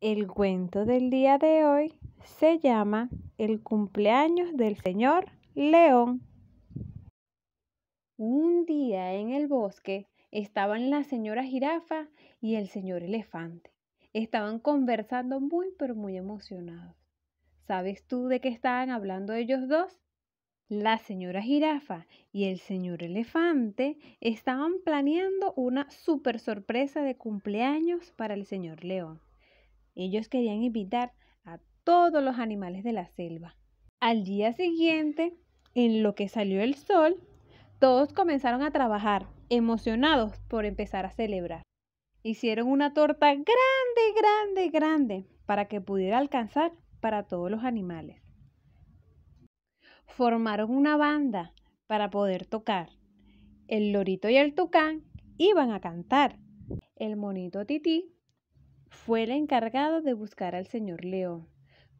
El cuento del día de hoy se llama El cumpleaños del señor León. Un día en el bosque estaban la señora jirafa y el señor elefante. Estaban conversando muy pero muy emocionados. ¿Sabes tú de qué estaban hablando ellos dos? La señora jirafa y el señor elefante estaban planeando una super sorpresa de cumpleaños para el señor león. Ellos querían invitar a todos los animales de la selva. Al día siguiente, en lo que salió el sol, todos comenzaron a trabajar, emocionados por empezar a celebrar. Hicieron una torta grande, grande, grande, para que pudiera alcanzar para todos los animales. Formaron una banda para poder tocar. El lorito y el tucán iban a cantar. El monito tití fue la encargado de buscar al señor León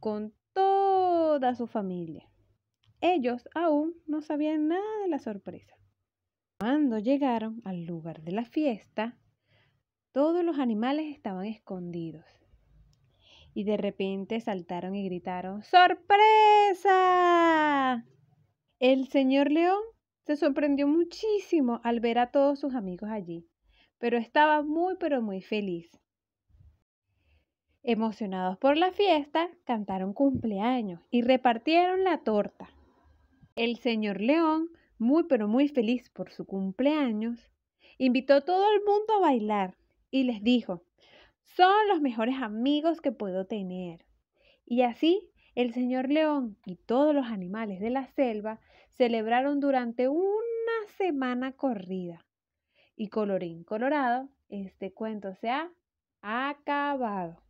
con toda su familia. Ellos aún no sabían nada de la sorpresa. Cuando llegaron al lugar de la fiesta, todos los animales estaban escondidos. Y de repente saltaron y gritaron, ¡Sorpresa! El señor león se sorprendió muchísimo al ver a todos sus amigos allí, pero estaba muy, pero muy feliz. Emocionados por la fiesta, cantaron cumpleaños y repartieron la torta. El señor León, muy pero muy feliz por su cumpleaños, invitó a todo el mundo a bailar y les dijo, son los mejores amigos que puedo tener. Y así el señor león y todos los animales de la selva celebraron durante una semana corrida. Y colorín colorado, este cuento se ha acabado.